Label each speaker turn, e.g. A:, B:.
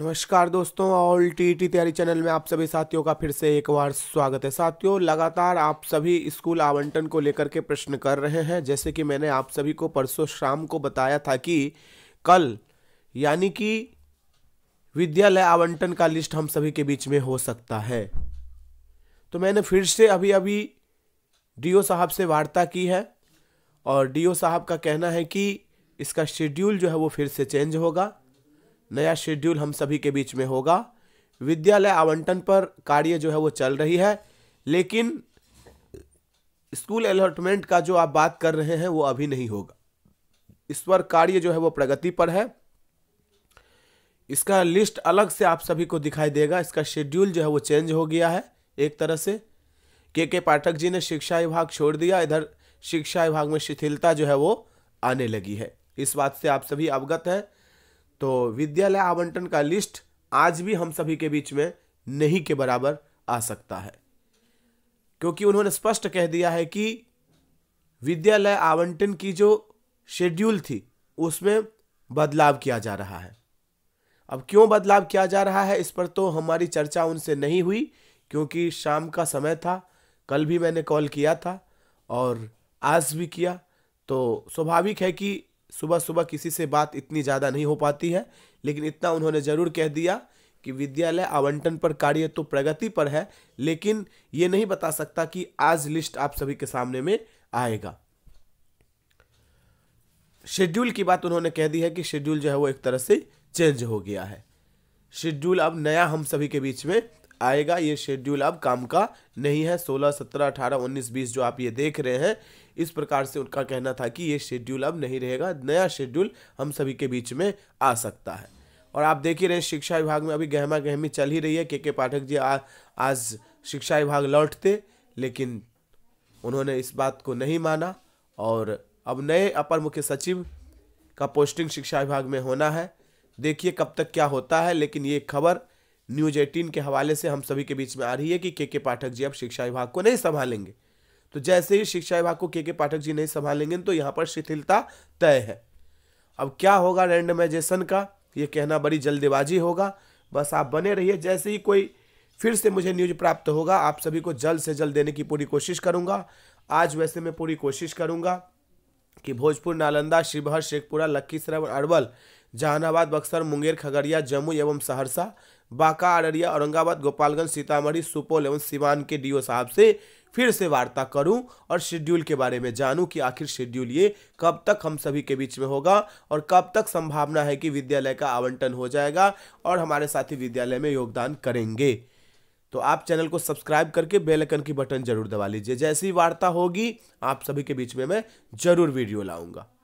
A: नमस्कार दोस्तों all T T तैयारी चैनल में आप सभी साथियों का फिर से एक बार स्वागत है साथियों लगातार आप सभी स्कूल आवंटन को लेकर के प्रश्न कर रहे हैं जैसे कि मैंने आप सभी को परसों शाम को बताया था कि कल यानी कि विद्यालय आवंटन का लिस्ट हम सभी के बीच में हो सकता है तो मैंने फिर से अभी अभी डी साहब से वार्ता की है और डी साहब का कहना है कि इसका शेड्यूल जो है वो फिर से चेंज होगा नया शेड्यूल हम सभी के बीच में होगा विद्यालय आवंटन पर कार्य जो है वो चल रही है लेकिन स्कूल अलॉटमेंट का जो आप बात कर रहे हैं वो अभी नहीं होगा इस पर कार्य जो है वो प्रगति पर है इसका लिस्ट अलग से आप सभी को दिखाई देगा इसका शेड्यूल जो है वो चेंज हो गया है एक तरह से के के पाठक जी ने शिक्षा विभाग छोड़ दिया इधर शिक्षा विभाग में शिथिलता जो है वो आने लगी है इस बात से आप सभी अवगत हैं तो विद्यालय आवंटन का लिस्ट आज भी हम सभी के बीच में नहीं के बराबर आ सकता है क्योंकि उन्होंने स्पष्ट कह दिया है कि विद्यालय आवंटन की जो शेड्यूल थी उसमें बदलाव किया जा रहा है अब क्यों बदलाव किया जा रहा है इस पर तो हमारी चर्चा उनसे नहीं हुई क्योंकि शाम का समय था कल भी मैंने कॉल किया था और आज भी किया तो स्वाभाविक है कि सुबह सुबह किसी से बात इतनी ज़्यादा नहीं हो पाती है लेकिन इतना उन्होंने ज़रूर कह दिया कि विद्यालय आवंटन पर कार्य तो प्रगति पर है लेकिन ये नहीं बता सकता कि आज लिस्ट आप सभी के सामने में आएगा शेड्यूल की बात उन्होंने कह दी है कि शेड्यूल जो है वो एक तरह से चेंज हो गया है शेड्यूल अब नया हम सभी के बीच में आएगा ये शेड्यूल अब काम का नहीं है 16, 17, 18, 19, 20 जो आप ये देख रहे हैं इस प्रकार से उनका कहना था कि ये शेड्यूल अब नहीं रहेगा नया शेड्यूल हम सभी के बीच में आ सकता है और आप देख ही रहे शिक्षा विभाग में अभी गहमा गहमी चल ही रही है के के पाठक जी आ, आज शिक्षा विभाग लौटते लेकिन उन्होंने इस बात को नहीं माना और अब नए अपर मुख्य सचिव का पोस्टिंग शिक्षा विभाग में होना है देखिए कब तक क्या होता है लेकिन ये खबर न्यूज एटीन के हवाले से हम सभी के बीच में आ रही है कि के के पाठक जी अब शिक्षा विभाग को नहीं संभालेंगे तो जैसे ही शिक्षा विभाग को के के पाठक जी नहीं संभालेंगे तो यहाँ पर शिथिलता तय है अब क्या होगा रैंडमाइजेशन का ये कहना बड़ी जल्दबाजी होगा बस आप बने रहिए जैसे ही कोई फिर से मुझे न्यूज प्राप्त होगा आप सभी को जल्द से जल्द देने की पूरी कोशिश करूँगा आज वैसे मैं पूरी कोशिश करूँगा कि भोजपुर नालंदा शिवहर शेखपुरा लखीसराय और अरवल जहानाबाद बक्सर मुंगेर खगड़िया जम्मू एवं सहरसा बांका अररिया औरंगाबाद गोपालगंज सीतामढ़ी सुपौल एवं सिवान के डीओ साहब से फिर से वार्ता करूं और शेड्यूल के बारे में जानूं कि आखिर शेड्यूल ये कब तक हम सभी के बीच में होगा और कब तक संभावना है कि विद्यालय का आवंटन हो जाएगा और हमारे साथी विद्यालय में योगदान करेंगे तो आप चैनल को सब्सक्राइब करके बेल आइकन की बटन जरूर दबा लीजिए जैसी वार्ता होगी आप सभी के बीच में मैं जरूर वीडियो लाऊंगा